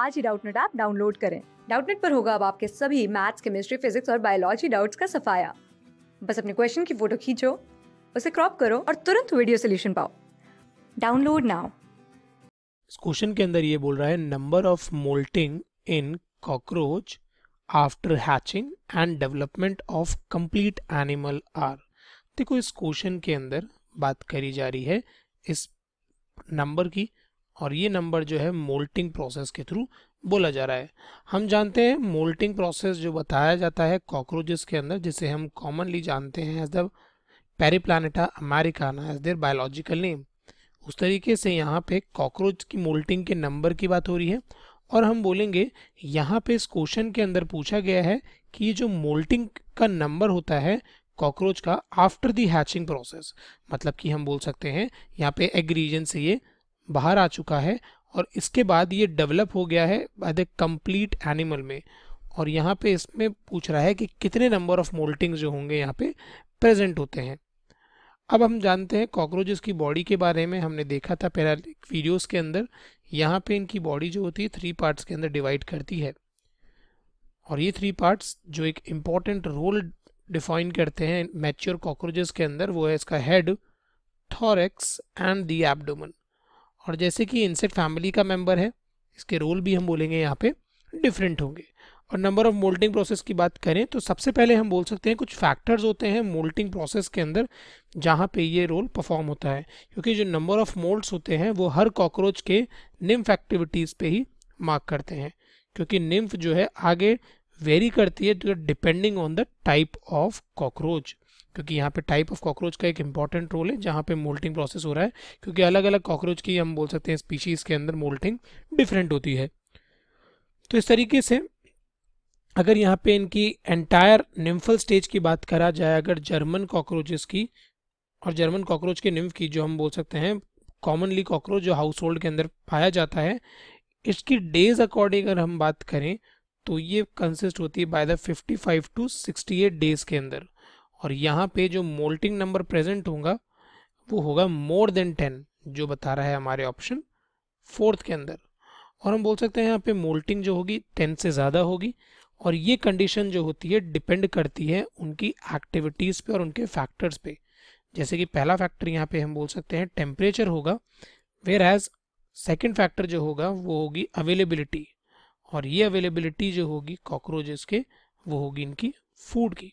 आज ही Doubtnut app download करें डाउटनेट पर होगा अब आपके सभी मैथ्स केमिस्ट्री फिजिक्स और बायोलॉजी डाउट्स का सफाया बस अपने क्वेश्चन की फोटो खींचो उसे क्रॉप करो और तुरंत वीडियो सोल्यूशन पाओ डाउनलोड नाउ इस क्वेश्चन के अंदर ये बोल रहा है number of moulting in cockroach after hatching and development of complete animal are देखो इस क्वेश्चन के अंदर बात करी जा रही है इस नंबर की और ये नंबर जो है मोल्टिंग प्रोसेस के थ्रू बोला जा रहा है हम जानते हैं मोल्टिंग प्रोसेस जो बताया जाता है कॉकरोचेस के अंदर जिसे हम कॉमनली जानते हैं as the Periplaneta americana as their biological name उस तरीके से यहाँ पे कॉकरोच की मोल्टिंग के नंबर की बात हो रही है और हम बोलेंगे यहाँ पे इस क्वेश्चन के अंदर पूछा गया है कि ये जो मोल्टिंग का नंबर होता है कॉकरोच का आफ्टर दी हैचिंग प्रोसेस मतलब कि हम बोल सकते हैं यहाँ पे एग्रीजन से ये बाहर आ चुका है और इसके बाद ये डेवलप हो गया है बाय द कंप्लीट एनिमल में और यहाँ पे इसमें पूछ रहा है कि कितने नंबर ऑफ मोल्टिंग्स जो होंगे यहाँ पे प्रेजेंट होते हैं अब हम जानते हैं कॉकरोचेस की बॉडी के बारे में हमने देखा था पहला वीडियोस के अंदर यहाँ पे इनकी बॉडी जो होती है थ्री पार्ट्स के अंदर डिवाइड करती है और ये थ्री पार्ट्स जो एक इम्पॉर्टेंट रोल डिफाइन करते हैं मैच्योर कॉकरोचेस के अंदर वो है इसका head thorax and the abdomen और जैसे कि इंसेक्ट फैमिली का मेंबर है इसके रोल भी हम बोलेंगे यहाँ पे डिफरेंट होंगे और नंबर ऑफ मोल्टिंग प्रोसेस की बात करें तो सबसे पहले हम बोल सकते हैं कुछ फैक्टर्स होते हैं मोल्टिंग प्रोसेस के अंदर जहाँ पे ये रोल परफॉर्म होता है क्योंकि जो नंबर ऑफ मोल्ट्स होते हैं वो हर कॉकरोच के निम्फ एक्टिविटीज़ पे ही मार्क करते हैं क्योंकि निम्फ जो है आगे वेरी करती है तो depending on the type of cockroach क्योंकि यहाँ पे टाइप ऑफ कॉकरोच का एक इंपॉर्टेंट रोल है जहाँ पे मोल्टिंग प्रोसेस हो रहा है क्योंकि अलग अलग कॉकरोच की हम बोल सकते हैं स्पीशीज़ के अंदर मोल्टिंग डिफरेंट होती है तो इस तरीके से अगर यहाँ पे इनकी एंटायर निम्फल स्टेज की बात करा जाए अगर जर्मन कॉकरोचेस की और जर्मन कॉकरोच के निम्फ की जो हम बोल सकते हैं कॉमनली कॉकरोच जो हाउस होल्ड के अंदर पाया जाता है इसकी डेज अकॉर्डिंग अगर हम बात करें तो ये कंसिस्ट होती है बाय द 55 टू 68 डेज के अंदर और यहाँ पे जो मोल्टिंग नंबर प्रेजेंट होगा वो होगा मोर देन टेन जो बता रहा है हमारे ऑप्शन फोर्थ के अंदर और हम बोल सकते हैं यहाँ पे मोल्टिंग जो होगी टेन से ज़्यादा होगी और ये कंडीशन जो होती है डिपेंड करती है उनकी एक्टिविटीज़ पे और उनके फैक्टर्स पे जैसे कि पहला फैक्टर यहाँ पे हम बोल सकते हैं टेम्परेचर होगा वेर एज सेकेंड फैक्टर जो होगा वो होगी अवेलेबिलिटी और ये अवेलेबिलिटी जो होगी कॉकरोचेस के वो होगी इनकी फूड की